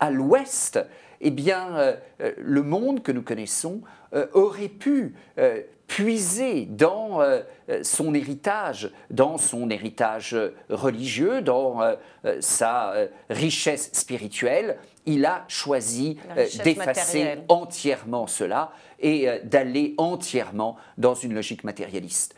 à l'ouest, eh bien, euh, euh, le monde que nous connaissons euh, aurait pu puiser dans son héritage, dans son héritage religieux, dans sa richesse spirituelle. Il a choisi d'effacer entièrement cela et d'aller entièrement dans une logique matérialiste.